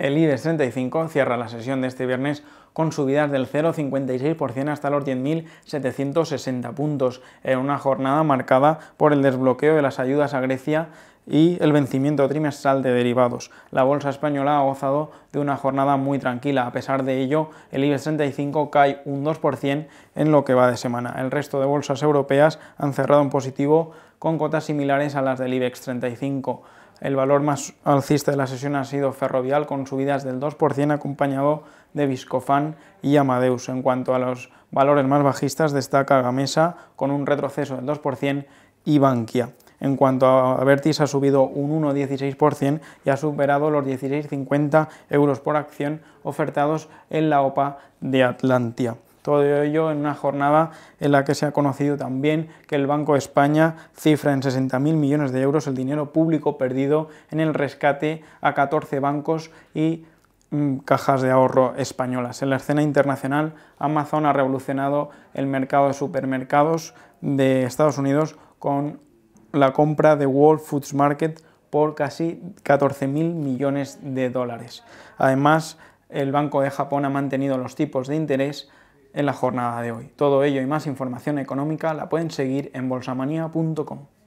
El IBEX 35 cierra la sesión de este viernes con subidas del 0,56% hasta los 10.760 puntos, en una jornada marcada por el desbloqueo de las ayudas a Grecia y el vencimiento trimestral de derivados. La bolsa española ha gozado de una jornada muy tranquila. A pesar de ello, el IBEX 35 cae un 2% en lo que va de semana. El resto de bolsas europeas han cerrado en positivo con cotas similares a las del IBEX 35. El valor más alcista de la sesión ha sido Ferrovial, con subidas del 2% acompañado de Viscofan y Amadeus. En cuanto a los valores más bajistas, destaca Gamesa, con un retroceso del 2% y Bankia. En cuanto a Vertis ha subido un 1,16% y ha superado los 16,50 euros por acción ofertados en la OPA de Atlantia. Todo ello en una jornada en la que se ha conocido también que el Banco de España cifra en 60.000 millones de euros el dinero público perdido en el rescate a 14 bancos y mm, cajas de ahorro españolas. En la escena internacional, Amazon ha revolucionado el mercado de supermercados de Estados Unidos con la compra de World Foods Market por casi 14.000 millones de dólares. Además, el Banco de Japón ha mantenido los tipos de interés en la jornada de hoy. Todo ello y más información económica la pueden seguir en bolsamanía.com.